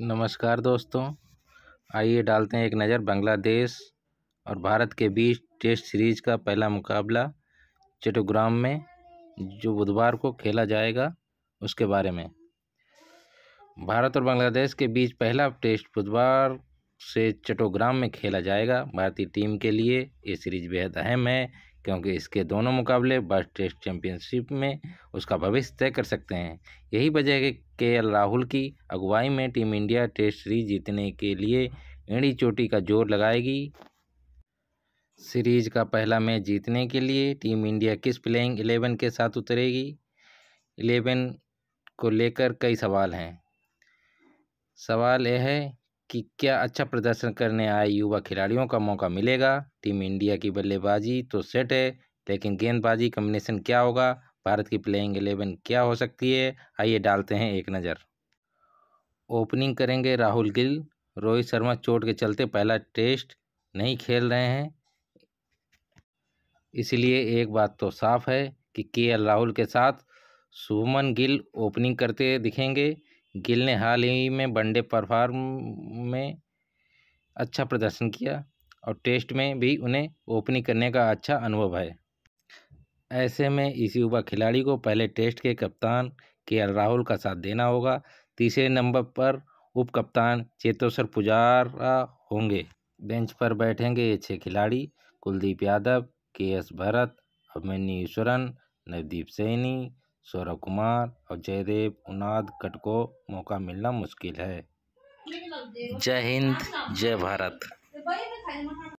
नमस्कार दोस्तों आइए डालते हैं एक नज़र बांग्लादेश और भारत के बीच टेस्ट सीरीज का पहला मुकाबला चटोग्राम में जो बुधवार को खेला जाएगा उसके बारे में भारत और बांग्लादेश के बीच पहला टेस्ट बुधवार से चटोग्राम में खेला जाएगा भारतीय टीम के लिए ये सीरीज बेहद अहम है क्योंकि इसके दोनों मुकाबले वर्ल्ड टेस्ट चैंपियनशिप में उसका भविष्य तय कर सकते हैं यही वजह है कि के एल राहुल की अगुवाई में टीम इंडिया टेस्ट सीरीज जीतने के लिए एड़ी चोटी का जोर लगाएगी सीरीज का पहला मैच जीतने के लिए टीम इंडिया किस प्लेइंग एलेवन के साथ उतरेगी एलेवन को लेकर कई सवाल हैं सवाल यह है कि क्या अच्छा प्रदर्शन करने आए युवा खिलाड़ियों का मौका मिलेगा टीम इंडिया की बल्लेबाजी तो सेट है लेकिन गेंदबाजी कम्बिनेशन क्या होगा भारत की प्लेइंग एलेवन क्या हो सकती है आइए डालते हैं एक नज़र ओपनिंग करेंगे राहुल गिल रोहित शर्मा चोट के चलते पहला टेस्ट नहीं खेल रहे हैं इसलिए एक बात तो साफ है कि के राहुल के साथ सुमन गिल ओपनिंग करते दिखेंगे गिल ने हाल ही में वनडे परफॉर्म में अच्छा प्रदर्शन किया और टेस्ट में भी उन्हें ओपनिंग करने का अच्छा अनुभव है ऐसे में इस युवा खिलाड़ी को पहले टेस्ट के कप्तान के राहुल का साथ देना होगा तीसरे नंबर पर उप कप्तान चेतेश्वर पुजारा होंगे बेंच पर बैठेंगे ये छः खिलाड़ी कुलदीप यादव के एस भरत अभिमन्यु नवदीप सैनी सौरभ कुमार और जयदेव उनाद कट को मौका मिलना मुश्किल है जय हिंद जय भारत